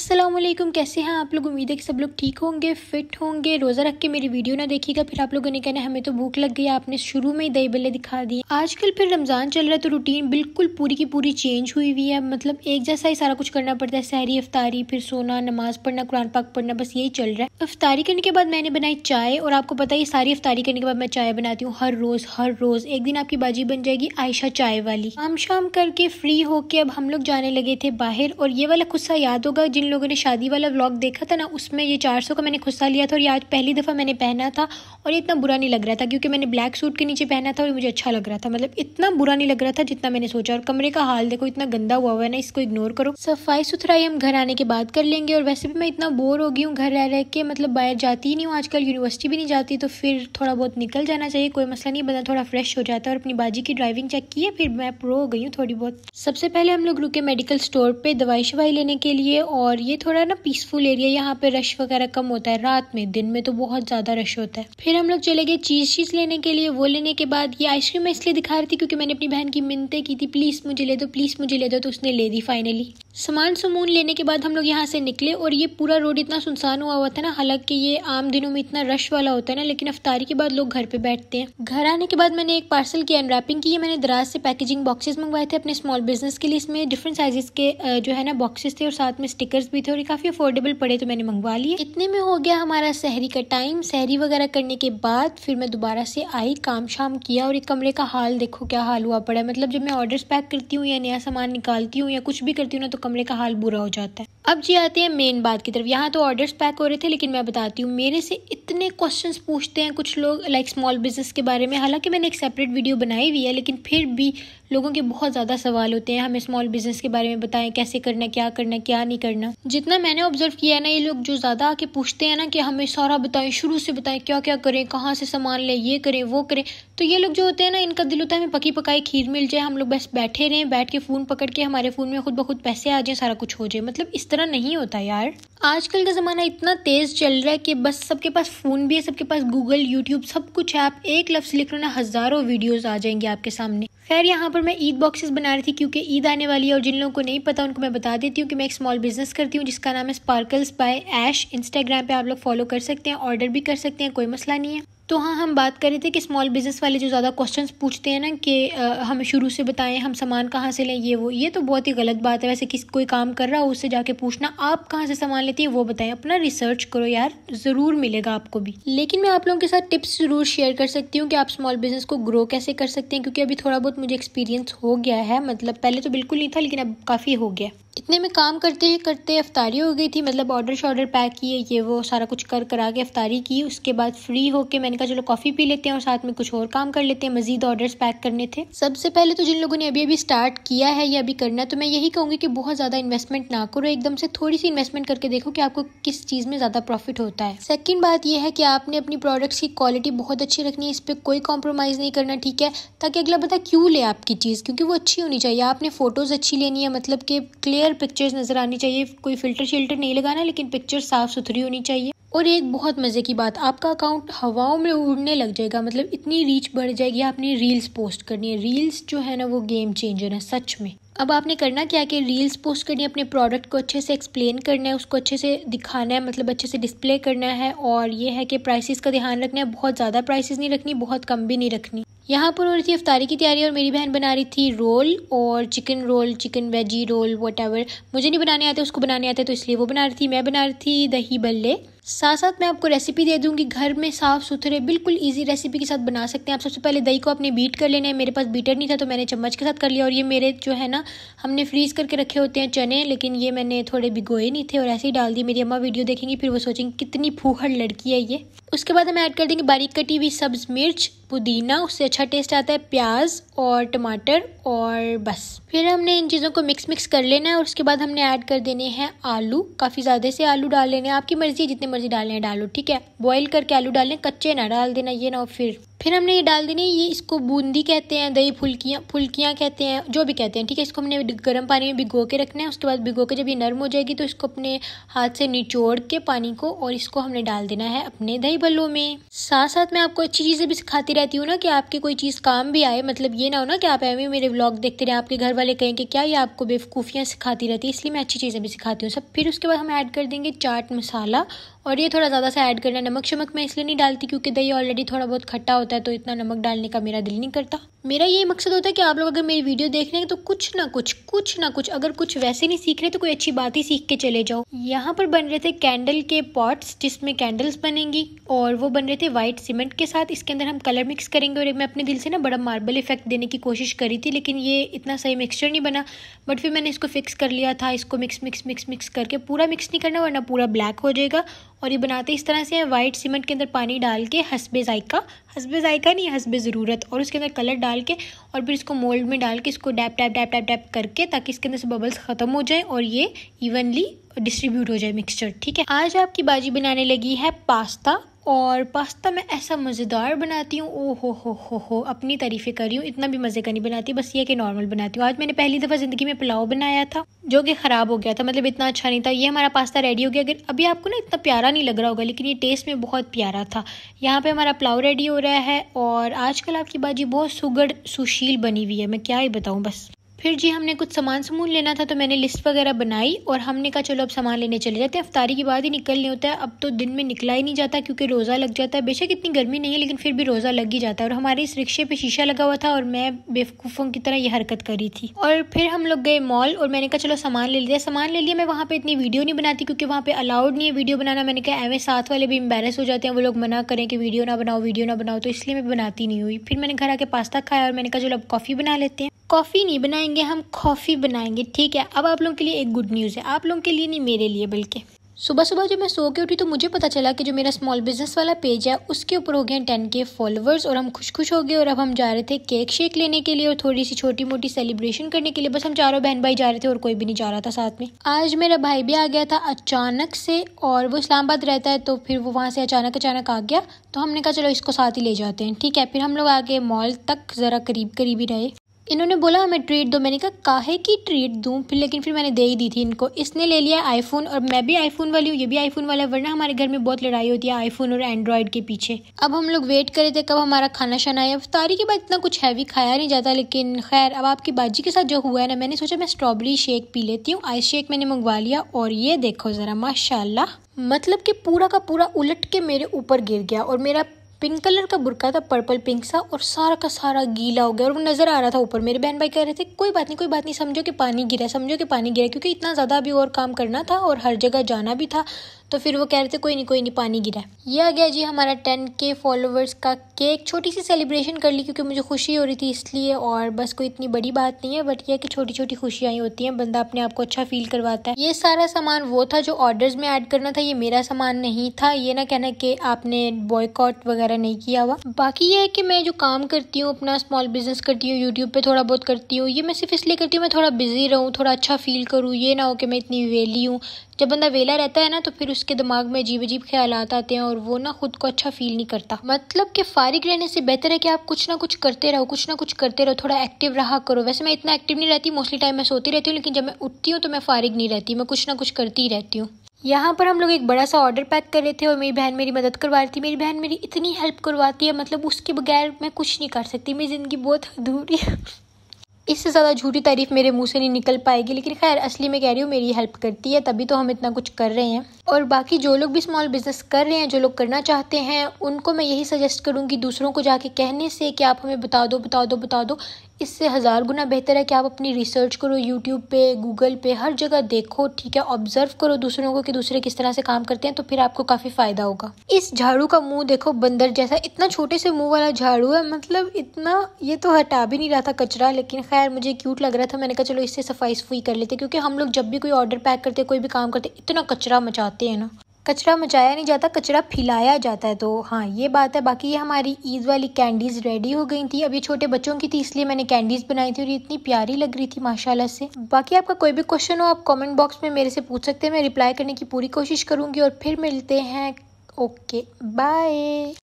अस्सलाम कैसे हैं आप लोग उम्मीद है कि सब लोग ठीक होंगे फिट होंगे रोज़ा रख के मेरी वीडियो ना देखिएगा फिर आप लोगों ने कहना हमें तो भूख लग गई आपने शुरू में ही दही बल्ले दिखा दिए आजकल फिर रमज़ान चल रहा है तो रूटीन बिल्कुल पूरी की पूरी चेंज हुई हुई है मतलब एक जैसा ही सारा कुछ करना पड़ता है सहरी अफ्तारी फिर सोना नमाज पढ़ना कुरान पाक पढ़ना बस यही चल रहा है अफ्तारी करने के बाद मैंने बनाई चाय और आपको पता है सारी अफ्तारी करने के बाद मैं चाय बनाती हूँ हर रोज़ हर रोज़ एक दिन आपकी बाजी बन जाएगी आयशा चाय वाली शाम शाम करके फ्री होके अब हम लोग जाने लगे थे बाहर और ये वाला गुस्सा याद होगा जिन लोगों ने शादी वाला व्लॉग देखा था ना उसमें ये चार सौ का मैंने खुस्सा लिया था और ये आज पहली दफ़ा मैंने पहना था और ये इतना बुरा नहीं लग रहा था क्योंकि मैंने ब्लैक सूट के नीचे पहना था और मुझे अच्छा लग रहा था मतलब इतना बुरा नहीं लग रहा था जितना मैंने सोचा और कमरे का हाल देखो इतना गंदा हुआ हुआ है ना इसको इग्नोर करो सफाई सुथराई हम घर आने के बाद कर लेंगे और वैसे भी मैं इतना बोर हो गई हूँ घर रह रह के मतलब बाहर जाती ही नहीं हूँ आजकल यूनिवर्सिटी भी नहीं जाती तो फिर थोड़ा बहुत निकल जाना चाहिए कोई मसला नहीं बंदा थोड़ा फ्रेश हो जाता है और अपनी बाजी की ड्राइविंग चेक की है फिर मैं प्रो हो गई हूँ थोड़ी बहुत सबसे पहले हम लोग रुके मेडिकल स्टोर पर दवाई शवाई लेने के लिए और और ये थोड़ा ना पीसफुल एरिया यहाँ पे रश वगैरह कम होता है रात में दिन में तो बहुत ज़्यादा रश होता है फिर हम लोग चले गए चीज़ चीज़ लेने के लिए वो लेने के बाद ये आइसक्रीम मैं इसलिए दिखा रही थी क्योंकि मैंने अपनी बहन की मिनते की थी प्लीज़ मुझे ले दो प्लीज़ मुझे ले दो तो उसने ले दी फाइनली सामान समून लेने के बाद हम लोग यहाँ से निकले और ये पूरा रोड इतना सुनसान हुआ हुआ था ना हालांकि ये आम दिनों में इतना रश वाला होता है ना लेकिन अफ्तारी के बाद लोग घर पे बैठते हैं घर आने के बाद मैंने एक पार्सल की अनरैपिंग की है मैंने दराज से पैकेजिंग बॉक्सेस मंगवाए थे अपने स्मॉल बिजनेस के लिए इसमें डिफरेंट साइजेस के जो है ना बॉक्सेस थे और साथ में स्टिकर्स भी थे और काफ़ी अफोर्डेबल पड़े तो मैंने मंगवा लिए इतने में हो गया हमारा शहरी का टाइम शहरी वगैरह करने के बाद फिर मैं दोबारा से आई काम शाम किया और एक कमरे का हाल देखो क्या हाल हुआ पड़ा है मतलब जब मैं ऑर्डर पैक करती हूँ या नया सामान निकालती हूँ या कुछ भी करती हूँ ना तो कमरे का हाल बुरा हो जाता है अब जी आते हैं मेन बात की तरफ यहाँ तो ऑर्डर्स पैक हो रहे थे लेकिन मैं बताती हूँ मेरे से इतने क्वेश्चंस पूछते हैं कुछ लोग लाइक स्मॉल बिजनेस के बारे में हालांकि मैंने एक सेपरेट वीडियो बनाई हुई है लेकिन फिर भी लोगों के बहुत ज़्यादा सवाल होते हैं हमें स्मॉल बिजनेस के बारे में बताएं कैसे करना क्या करना क्या नहीं करना जितना मैंने ऑब्जर्व किया है ना ये लोग जो ज़्यादा आके पूछते हैं ना कि हमें सारा बताएं शुरू से बताएं क्या क्या करें कहाँ से सामान लें ये करें वो करें तो ये लोग जो होते हैं ना इनका दिल होता है हमें पकी पकाई खीर मिल जाए हम लोग बस बैठे रहें बैठ के फ़ोन पकड़ के हमारे फ़ोन में खुद ब खुद पैसे आ जाएँ सारा कुछ हो जाए मतलब इस तरह नहीं होता यार आजकल का ज़माना इतना तेज़ चल रहा है कि बस सबके पास फ़ोन भी है सबके पास गूगल यूट्यूब सब कुछ है आप एक लफ्ज़ लिख लो ना हज़ारों वीडियोस आ जाएंगे आपके सामने खैर यहाँ पर मैं ईद बॉक्सेस बना रही थी क्योंकि ईद आने वाली है और जिन लोगों को नहीं पता उनको मैं बता देती हूँ कि मैं एक स्मॉल बिज़नेस करती हूँ जिसका नाम है स्पार्कल्स बाय ऐश इंस्टाग्राम पे आप लोग फॉलो कर सकते हैं ऑर्डर भी कर सकते हैं कोई मसला नहीं है तो हाँ हम बात कर रहे थे कि स्मॉल बिज़नेस वाले जो ज़्यादा क्वेश्चन पूछते हैं ना कि हम शुरू से बताएं हम सामान कहाँ से लें ये वो ये तो बहुत ही गलत बात है वैसे किस कोई काम कर रहा हो उससे जाके पूछना आप कहाँ से सामान लेती है वो बताएं अपना रिसर्च करो यार ज़रूर मिलेगा आपको भी लेकिन मैं आप लोगों के साथ टिप्स ज़रूर शेयर कर सकती हूँ कि आप स्मॉल बिज़नेस को ग्रो कैसे कर सकते हैं क्योंकि अभी थोड़ा बहुत मुझे एक्सपीरियंस हो गया है मतलब पहले तो बिल्कुल नहीं था लेकिन अब काफ़ी हो गया इतने में काम करते ही करते अफ्तारी हो गई थी मतलब ऑर्डर शॉर्डर पैक किए ये वो सारा कुछ कर करा के अफ्तारी की उसके बाद फ्री होके मैंने कहा चलो कॉफ़ी पी लेते हैं और साथ में कुछ और काम कर लेते हैं मजीद ऑर्डर्स पैक करने थे सबसे पहले तो जिन लोगों ने अभी अभी स्टार्ट किया है या अभी करना तो मैं यही कहूँगी कि बहुत ज़्यादा इन्वेस्टमेंट ना करो एकदम से थोड़ी सी इन्वेस्टमेंट करके देखो कि आपको किस चीज़ में ज़्यादा प्रॉफिट होता है सेकेंड बात यह है कि आपने अपनी प्रोडक्ट्स की क्वालिटी बहुत अच्छी रखनी है इस पर कोई कॉम्प्रोमाइज़ नहीं करना ठीक है ताकि अगला बता क्यों ले आपकी चीज़ क्योंकि वो अच्छी होनी चाहिए आपने फ़ोटोज़ अच्छी लेनी है मतलब कि क्लियर क्लियर पिक्चर्स नज़र आनी चाहिए कोई फ़िल्टर शिल्टर नहीं लगाना लेकिन पिक्चर साफ़ सुथरी होनी चाहिए और एक बहुत मज़े की बात आपका अकाउंट हवाओं में उड़ने लग जाएगा मतलब इतनी रीच बढ़ जाएगी आपने रील्स पोस्ट करनी है रील्स जो है ना वो गेम चेंजर है सच में अब आपने करना क्या कि रील्स पोस्ट करनी है अपने प्रोडक्ट को अच्छे से एक्सप्लेन करना है उसको अच्छे से दिखाना है मतलब अच्छे से डिस्प्ले करना है और ये है कि प्राइसेस का ध्यान रखना है बहुत ज़्यादा प्राइसेस नहीं रखनी बहुत कम भी नहीं रखनी यहाँ पर हो रही थी अफ्तारी की तैयारी और मेरी बहन बना रही थी रोल और chicken roll chicken veggie roll वट मुझे नहीं बनाने आते उसको बनाने आते तो इसलिए वो बना रही थी मैं बना रही थी दही बल्ले साथ साथ मैं आपको रेसिपी दे दूँगी घर में साफ़ सुथरे बिल्कुल ईजी रेसिपी के साथ बना सकते हैं आप सबसे पहले दही को आपने बीट कर लेना है मेरे पास बीटर नहीं था तो मैंने चम्मच के साथ कर लिया और ये मेरे जो है ना हमने फ्रीज़ करके रखे होते हैं चने लेकिन ये मैंने थोड़े भिगोए नहीं थे और ऐसे ही डाल दिए मेरी अम्मा वीडियो देखेंगी फिर वो सोचेंगी कितनी फूहड़ लड़की है ये उसके बाद हम ऐड कर देंगे बारीक कटी हुई सब्ज़ मिर्च पुदीना उससे अच्छा टेस्ट आता है प्याज और टमाटर और बस फिर हमने इन चीज़ों को मिक्स मिक्स कर लेना है और उसके बाद हमने ऐड कर देने हैं आलू काफ़ी ज़्यादा से आलू डाल लेने हैं आपकी मर्ज़ी जितने मर्ज़ी डालने हैं डालो ठीक है बॉईल करके आलू डालें कच्चे ना डाल देना ये ना और फिर फिर हमने ये डाल देनी है ये इसको बूंदी कहते हैं दही फुल्कियाँ फुल्कियाँ कहते हैं जो भी कहते हैं ठीक है इसको हमने गर्म पानी में भिगो के रखना है उसके बाद भिगो के जब ये नरम हो जाएगी तो इसको अपने हाथ से निचोड़ के पानी को और इसको हमने डाल देना है अपने दही भल्लों में साथ साथ मैं आपको अच्छी चीज़ें भी सिखाती रहती हूँ ना कि आपकी कोई चीज़ काम भी आए मतलब ये ना हो ना कि आप एवं मेरे ब्लॉग देखते रहें आपके घर वाले कहें कि क्या ये आपको बेवकूफ़ियाँ सिखाती रहती है इसलिए मैं अच्छी चीज़ें भी सिखाती हूँ सब फिर उसके बाद हम ऐड कर देंगे चाट मसाला और ये थोड़ा ज़्यादा सा ऐड करना नमक शमक मैं इसलिए नहीं डालती क्योंकि दही ऑलरेडी थोड़ा बहुत खट्टा होता है तो इतना नमक डालने का मेरा दिल नहीं करता मेरा यही मकसद होता है कि आप लोग अगर मेरी वीडियो देख रहे हैं तो कुछ ना कुछ कुछ ना कुछ अगर कुछ वैसे नहीं सीख रहे तो कोई अच्छी बात ही सीख के चले जाओ यहाँ पर बन रहे थे कैंडल के पॉट्स जिसमें कैंडल्स बनेंगी और वो बन रहे थे वाइट सीमेंट के साथ इसके अंदर हम कलर मिक्स करेंगे और मैं अपने दिल से ना बड़ा मार्बल इफेक्ट देने की कोशिश करी थी लेकिन ये इतना सही मिक्सचर नहीं बना बट फिर मैंने इसको फिक्स कर लिया था इसको मिक्स मिक्स मिक्स मिक्स करके पूरा मिक्स नहीं करना वरना पूरा ब्लैक हो जाएगा और ये बनाते इस तरह से वाइट सीमेंट के अंदर पानी डाल के हसबे जायका हसब जायका नहीं हसब ज़रूरत और उसके अंदर कलर डाल के और फिर इसको मोल्ड में डाल के इसको डैप डैप डैप डैप डैप करके ताकि इसके अंदर से बबल्स ख़त्म हो जाए और ये इवनली डिस्ट्रीब्यूट हो जाए मिक्सचर ठीक है आज आपकी बाजी बनाने लगी है पास्ता और पास्ता मैं ऐसा मज़ेदार बनाती हूँ ओ हो हो हो हो अपनी तारीफ़ें कर रही हूँ इतना भी मज़े का नहीं बनाती बस ये कि नॉर्मल बनाती हूँ आज मैंने पहली दफ़ा ज़िंदगी में पुलाव बनाया था जो कि ख़राब हो गया था मतलब इतना अच्छा नहीं था ये हमारा पास्ता रेडी हो गया अगर अभी आपको ना इतना प्यारा नहीं लग रहा होगा लेकिन ये टेस्ट में बहुत प्यारा था यहाँ पर हमारा पुलाव रेडी हो रहा है और आजकल आपकी बाजी बहुत सुगड़ सुशील बनी हुई है मैं क्या ही बताऊँ बस फिर जी हमने कुछ सामान सामून लेना था तो मैंने लिस्ट वगैरह बनाई और हमने कहा चलो अब सामान लेने चले जाते हैं अफ्तारी के बाद ही निकलने होता है अब तो दिन में निकला ही नहीं जाता क्योंकि रोज़ा लग जाता है बेशक इतनी गर्मी नहीं है लेकिन फिर भी रोज़ा लग ही जाता है और हमारे इस रिक्शे पर शीशा लगा हुआ था और मैं बेवकूफ़ों की तरह ये हरकत करी थी और फिर हम लोग गए मॉल और मैंने कहा चलो सामान ले लिया सामान ले लिया मैं वहाँ पर इतनी वीडियो नहीं बनाती क्योंकि वहाँ पर अलाउड नहीं है वीडियो बनाना मैंने कहा एवं साथ वाले भी एम्बेरस हो जाते हैं वो लोग मना करें कि वीडियो ना बनाओ वीडियो ना बनाओ तो इसलिए मैं बनाती नहीं हुई फिर मैंने घर आके पास्ता खाया और मैंने कहा चलो अब कॉफ़ी बना लेते हैं कॉफ़ी नहीं बनाएंगे हम कॉफ़ी बनाएंगे ठीक है अब आप लोगों के लिए एक गुड न्यूज़ है आप लोगों के लिए नहीं मेरे लिए बल्कि सुबह सुबह जब मैं सो के उठी तो मुझे पता चला कि जो मेरा स्मॉल बिजनेस वाला पेज है उसके ऊपर हो गए टेन के फॉलोअर्स और हम खुश खुश हो गए और अब हम जा रहे थे केक शेक लेने के लिए और थोड़ी सी छोटी मोटी सेलिब्रेशन करने के लिए बस हम चारों बहन भाई जा रहे थे और कोई भी नहीं जा रहा था साथ में आज मेरा भाई भी आ गया था अचानक से और वो इस्लामाबाद रहता है तो फिर वो वहाँ से अचानक अचानक आ गया तो हमने कहा चलो इसको साथ ही ले जाते हैं ठीक है फिर हम लोग आगे मॉल तक ज़रा करीब करीब ही रहे इन्होंने बोला हमें ट्रीट दो मैंने कहा काहे की ट्रीट दूँ फिर लेकिन फिर मैंने दे ही दी थी इनको इसने ले लिया आईफोन और मैं भी आईफोन वाली हूँ ये भी आईफोन वाला है वरना हमारे घर में बहुत लड़ाई होती है आईफोन और एंड्रॉयड के पीछे अब हम लोग वेट करे थे कब हमारा खाना शाना आया अफ्तारी के बाद इतना कुछ हैवी खाया नहीं जाता लेकिन खैर अब आपकी बाजी के साथ जो हुआ है ना मैंने सोचा मैं स्ट्रॉबेरी शेक पी लेती हूँ आइस शेक मैंने मंगवा लिया और ये देखो ज़रा माशाला मतलब कि पूरा का पूरा उलट के मेरे ऊपर गिर गया और मेरा पिंक कलर का बुरका था पर्पल पिंक सा और सारा का सारा गीला हो गया और वो नज़र आ रहा था ऊपर मेरे बहन भाई कह रहे थे कोई बात नहीं कोई बात नहीं समझो कि पानी गिरा समझो कि पानी गिरा क्योंकि इतना ज़्यादा अभी और काम करना था और हर जगह जाना भी था तो फिर वो कह रहे थे कोई नहीं कोई नहीं पानी गिरा ये आ गया जी हमारा टेन के फॉलोवर्स का केक छोटी सी सेलिब्रेशन कर ली क्योंकि मुझे खुशी हो रही थी इसलिए और बस कोई इतनी बड़ी बात नहीं है बट यह कि छोटी छोटी खुशियाँ ही होती हैं बंदा अपने आप को अच्छा फील करवाता है ये सारा सामान वो था जो ऑर्डर्स में ऐड करना था ये मेरा सामान नहीं था ये ना कहना कि आपने बॉयकॉट वगैरह नहीं किया हुआ बाकी ये है कि मैं जो काम करती हूँ अपना स्मॉल बिजनेस करती हूँ यूट्यूब पर थोड़ा बहुत करती हूँ ये मैं सिर्फ इसलिए करती हूँ मैं थोड़ा बिजी रहूँ थोड़ा अच्छा फील करूँ ये ना हो कि मैं इतनी वेली हूँ जब बंदा वेला रहता है ना तो फिर उसके दिमाग में अजीब अजीब ख्याल आते हैं और वो ना खुद को अच्छा फील नहीं करता मतलब कि फारिग रहने से बेहतर है कि आप कुछ ना कुछ करते रहो कुछ ना कुछ करते रहो थोड़ा एक्टिव रहा करो वैसे मैं इतना एक्टिव नहीं रहती मोस्टली टाइम मैं सोती रहती हूँ लेकिन जब मैं उठती हूँ तो मैं फारिग नहीं रहती मैं कुछ ना कुछ करती ही रहती हूँ यहाँ पर हम लोग एक बड़ा सा ऑर्डर पैक कर रहे थे और मेरी बहन मेरी मदद करवा रही थी मेरी बहन मेरी इतनी हेल्प करवाती है मतलब उसके बगैर मैं कुछ नहीं कर सकती मेरी ज़िंदगी बहुत अधूरी है इससे ज़्यादा झूठी तारीफ मेरे मुंह से नहीं निकल पाएगी लेकिन खैर असली में कह रही हूँ मेरी हेल्प करती है तभी तो हम इतना कुछ कर रहे हैं और बाकी जो लोग भी स्मॉल बिज़नेस कर रहे हैं जो लोग करना चाहते हैं उनको मैं यही सजेस्ट करूँगी दूसरों को जाके कहने से कि आप हमें बता दो बता दो बता दो इससे हज़ार गुना बेहतर है कि आप अपनी रिसर्च करो यूट्यूब पे गूगल पे हर जगह देखो ठीक है ऑब्जर्व करो दूसरों को कि दूसरे किस तरह से काम करते हैं तो फिर आपको काफ़ी फ़ायदा होगा इस झाड़ू का मुंह देखो बंदर जैसा इतना छोटे से मुंह वाला झाड़ू है मतलब इतना ये तो हटा भी नहीं रहा था कचरा लेकिन खैर मुझे क्यूट लग रहा था मैंने कहा चलो इससे सफाई सफुई कर लेते क्योंकि हम लोग जब भी कोई ऑर्डर पैक करते कोई भी काम करते इतना कचरा मचाते जाते हैं ना कचरा मचाया नहीं जाता कचरा फैलाया जाता है तो हाँ ये बात है बाकी ये हमारी ईद वाली कैंडीज़ रेडी हो गई थी अभी छोटे बच्चों की थी इसलिए मैंने कैंडीज़ बनाई थी और ये इतनी प्यारी लग रही थी माशाल्लाह से बाकी आपका कोई भी क्वेश्चन हो आप कमेंट बॉक्स में मेरे से पूछ सकते हैं मैं रिप्लाई करने की पूरी कोशिश करूँगी और फिर मिलते हैं ओके बाय